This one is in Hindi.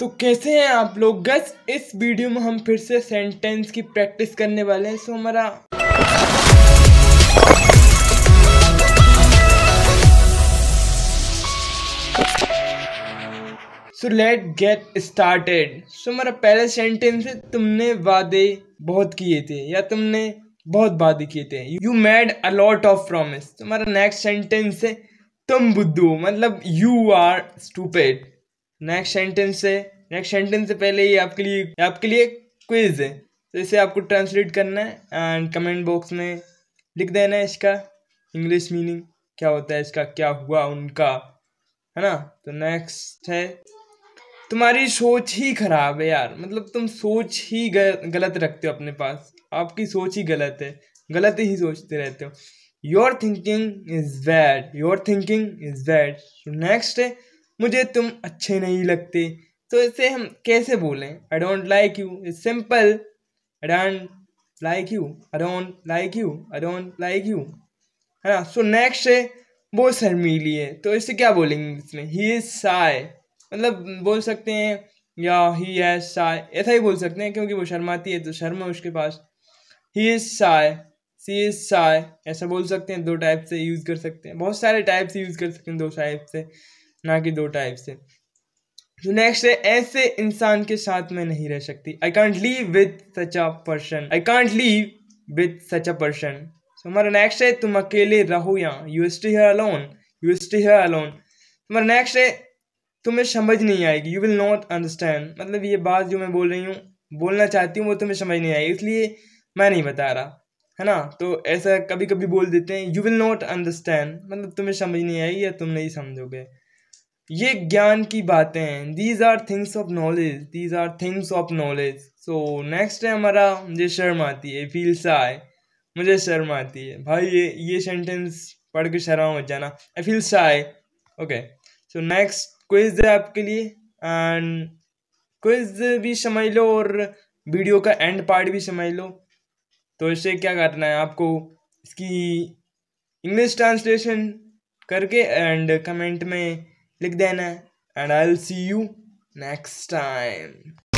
तो कैसे हैं आप लोग गस इस वीडियो में हम फिर से सेंटेंस की प्रैक्टिस करने वाले हैं सो हमारा so let get started so हमारा पहला सेंटेंस है तुमने वादे बहुत किए थे या तुमने बहुत वादे किए थे you made a lot of promise तुम्हारा नेक्स्ट सेंटेंस है तुम बुद्धू मतलब you are stupid next sentence से नेक्स्ट सेंटेंस से पहले ही आपके लिए आपके लिए क्विज है तो इसे आपको ट्रांसलेट करना है एंड कमेंट बॉक्स में लिख देना है इसका इंग्लिश मीनिंग क्या होता है इसका क्या हुआ उनका है ना तो नेक्स्ट है तुम्हारी सोच ही खराब है यार मतलब तुम सोच ही गलत रखते हो अपने पास आपकी सोच ही गलत है गलत ही सोचते रहते हो your thinking is bad your thinking is bad next है मुझे तुम अच्छे नहीं लगते तो इसे हम कैसे बोलें I don't like you is simple I don't like you I don't like you I don't like you है ना सो नेक्स्ट है वो शर्मीली है तो इसे क्या बोलेंगे इसमें ही इज साय मतलब बोल सकते हैं या ही है साय ऐसा ही बोल सकते हैं क्योंकि वो शर्माती है तो शर्म है उसके पास ही is shy she is shy ऐसा बोल सकते हैं दो टाइप से यूज़ कर सकते हैं बहुत सारे टाइप से यूज़ कर सकते हैं दो टाइप से ना कि दो टाइप से जो नेक्स्ट है ऐसे इंसान के साथ में नहीं रह सकती I can't live with such a person I can't live with such a person so हमारा नेक्स्ट है तुम अकेले रहो यहाँ you stay here alone you stay here alone हमारा नेक्स्ट है तुम्हें समझ नहीं आएगी यू विल नॉट अंडरस्टैंड मतलब ये बात जो मैं बोल रही हूँ बोलना चाहती हूँ वो तुम्हें समझ नहीं आएगी इसलिए मैं नहीं बता रहा है ना तो ऐसा कभी कभी बोल देते हैं यू विल नॉट अंडरस्टैंड मतलब तुम्हें समझ नहीं आएगी या तुम नहीं समझोगे ये ज्ञान की बातें हैं these are things of knowledge these are things of knowledge so next है हमारा मुझे शर्म आती है फील सा आए मुझे शर्म आती है भाई ये ये सेंटेंस पढ़ के शर्मा हो जाना I feel shy okay so next quiz है आपके लिए एंड क्विज भी समझ लो और वीडियो का एंड पार्ट भी समझ लो तो इसे क्या करना है आपको इसकी इंग्लिश ट्रांसलेशन करके एंड कमेंट में click then and I'll see you next time.